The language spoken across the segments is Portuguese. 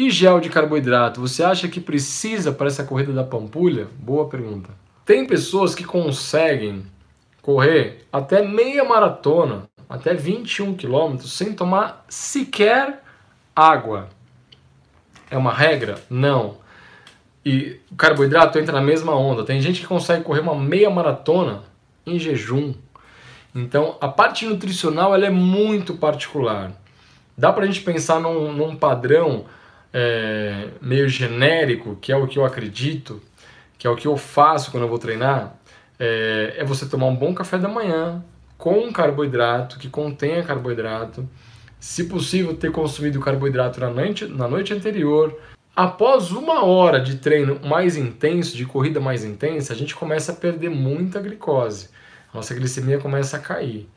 E gel de carboidrato, você acha que precisa para essa corrida da Pampulha? Boa pergunta. Tem pessoas que conseguem correr até meia maratona, até 21 quilômetros, sem tomar sequer água. É uma regra? Não. E o carboidrato entra na mesma onda. Tem gente que consegue correr uma meia maratona em jejum. Então, a parte nutricional ela é muito particular. Dá para a gente pensar num, num padrão é, meio genérico, que é o que eu acredito, que é o que eu faço quando eu vou treinar, é, é você tomar um bom café da manhã com carboidrato, que contenha carboidrato, se possível ter consumido carboidrato na noite, na noite anterior. Após uma hora de treino mais intenso, de corrida mais intensa, a gente começa a perder muita glicose. Nossa glicemia começa a cair.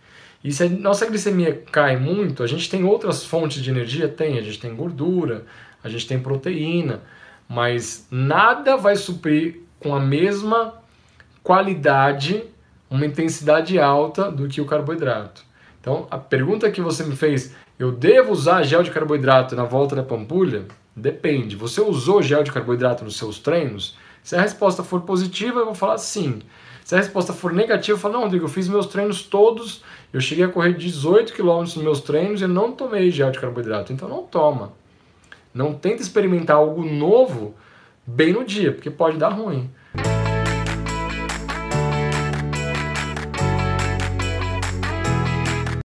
E se a nossa glicemia cai muito, a gente tem outras fontes de energia? Tem, a gente tem gordura, a gente tem proteína, mas nada vai suprir com a mesma qualidade, uma intensidade alta do que o carboidrato. Então, a pergunta que você me fez, eu devo usar gel de carboidrato na volta da pampulha? Depende. Você usou gel de carboidrato nos seus treinos? Se a resposta for positiva, eu vou falar sim. Se a resposta for negativa, fala, não, Rodrigo, eu fiz meus treinos todos, eu cheguei a correr 18 km nos meus treinos e não tomei gel de carboidrato. Então não toma. Não tenta experimentar algo novo bem no dia, porque pode dar ruim.